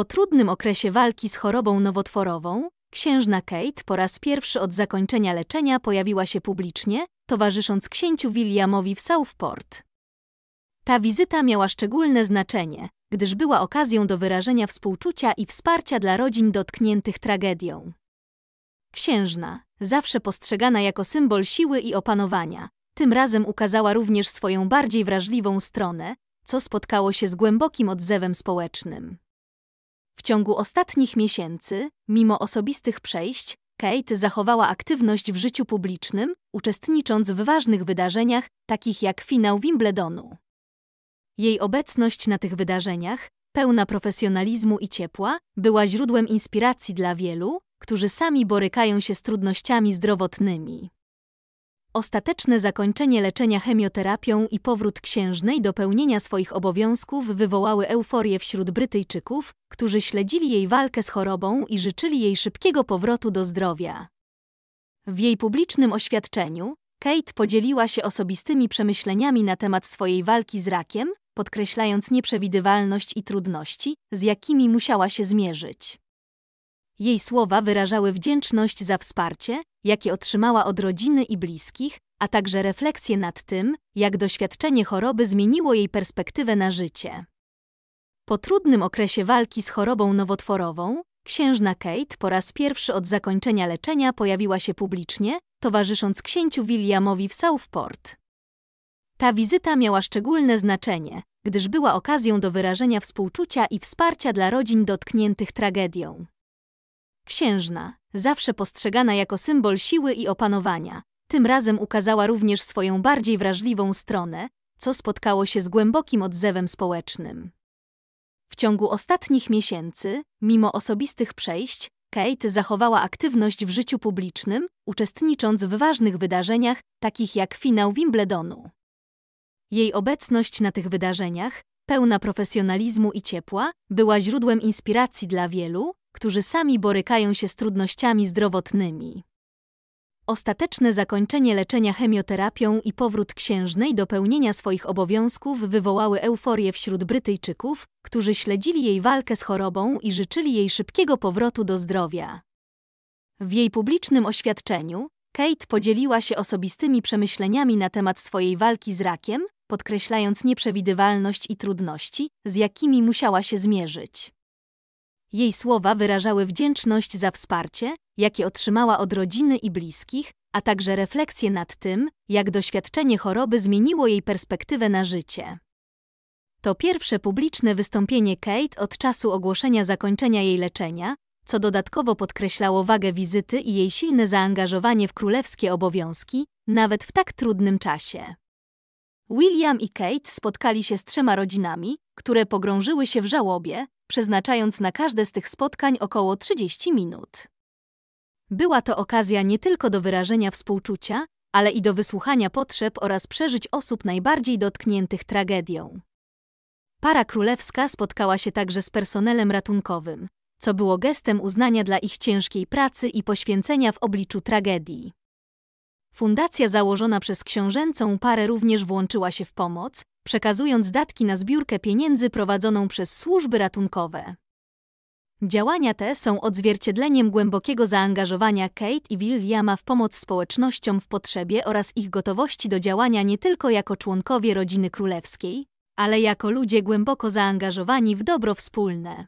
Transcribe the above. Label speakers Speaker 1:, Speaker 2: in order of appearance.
Speaker 1: Po trudnym okresie walki z chorobą nowotworową, księżna Kate po raz pierwszy od zakończenia leczenia pojawiła się publicznie, towarzysząc księciu Williamowi w Southport. Ta wizyta miała szczególne znaczenie, gdyż była okazją do wyrażenia współczucia i wsparcia dla rodzin dotkniętych tragedią. Księżna, zawsze postrzegana jako symbol siły i opanowania, tym razem ukazała również swoją bardziej wrażliwą stronę, co spotkało się z głębokim odzewem społecznym ciągu ostatnich miesięcy, mimo osobistych przejść, Kate zachowała aktywność w życiu publicznym, uczestnicząc w ważnych wydarzeniach, takich jak finał Wimbledonu. Jej obecność na tych wydarzeniach, pełna profesjonalizmu i ciepła, była źródłem inspiracji dla wielu, którzy sami borykają się z trudnościami zdrowotnymi. Ostateczne zakończenie leczenia chemioterapią i powrót księżnej do pełnienia swoich obowiązków wywołały euforię wśród Brytyjczyków, którzy śledzili jej walkę z chorobą i życzyli jej szybkiego powrotu do zdrowia. W jej publicznym oświadczeniu Kate podzieliła się osobistymi przemyśleniami na temat swojej walki z rakiem, podkreślając nieprzewidywalność i trudności, z jakimi musiała się zmierzyć. Jej słowa wyrażały wdzięczność za wsparcie, jakie otrzymała od rodziny i bliskich, a także refleksje nad tym, jak doświadczenie choroby zmieniło jej perspektywę na życie. Po trudnym okresie walki z chorobą nowotworową, księżna Kate po raz pierwszy od zakończenia leczenia pojawiła się publicznie, towarzysząc księciu Williamowi w Southport. Ta wizyta miała szczególne znaczenie, gdyż była okazją do wyrażenia współczucia i wsparcia dla rodzin dotkniętych tragedią. Księżna, zawsze postrzegana jako symbol siły i opanowania, tym razem ukazała również swoją bardziej wrażliwą stronę, co spotkało się z głębokim odzewem społecznym. W ciągu ostatnich miesięcy, mimo osobistych przejść, Kate zachowała aktywność w życiu publicznym, uczestnicząc w ważnych wydarzeniach, takich jak finał Wimbledonu. Jej obecność na tych wydarzeniach, pełna profesjonalizmu i ciepła, była źródłem inspiracji dla wielu, którzy sami borykają się z trudnościami zdrowotnymi. Ostateczne zakończenie leczenia chemioterapią i powrót księżnej do pełnienia swoich obowiązków wywołały euforię wśród Brytyjczyków, którzy śledzili jej walkę z chorobą i życzyli jej szybkiego powrotu do zdrowia. W jej publicznym oświadczeniu Kate podzieliła się osobistymi przemyśleniami na temat swojej walki z rakiem, podkreślając nieprzewidywalność i trudności, z jakimi musiała się zmierzyć. Jej słowa wyrażały wdzięczność za wsparcie, jakie otrzymała od rodziny i bliskich, a także refleksję nad tym, jak doświadczenie choroby zmieniło jej perspektywę na życie. To pierwsze publiczne wystąpienie Kate od czasu ogłoszenia zakończenia jej leczenia, co dodatkowo podkreślało wagę wizyty i jej silne zaangażowanie w królewskie obowiązki, nawet w tak trudnym czasie. William i Kate spotkali się z trzema rodzinami, które pogrążyły się w żałobie, przeznaczając na każde z tych spotkań około 30 minut. Była to okazja nie tylko do wyrażenia współczucia, ale i do wysłuchania potrzeb oraz przeżyć osób najbardziej dotkniętych tragedią. Para królewska spotkała się także z personelem ratunkowym, co było gestem uznania dla ich ciężkiej pracy i poświęcenia w obliczu tragedii. Fundacja założona przez książęcą parę również włączyła się w pomoc, przekazując datki na zbiórkę pieniędzy prowadzoną przez służby ratunkowe. Działania te są odzwierciedleniem głębokiego zaangażowania Kate i Williama w pomoc społecznościom w potrzebie oraz ich gotowości do działania nie tylko jako członkowie rodziny królewskiej, ale jako ludzie głęboko zaangażowani w dobro wspólne.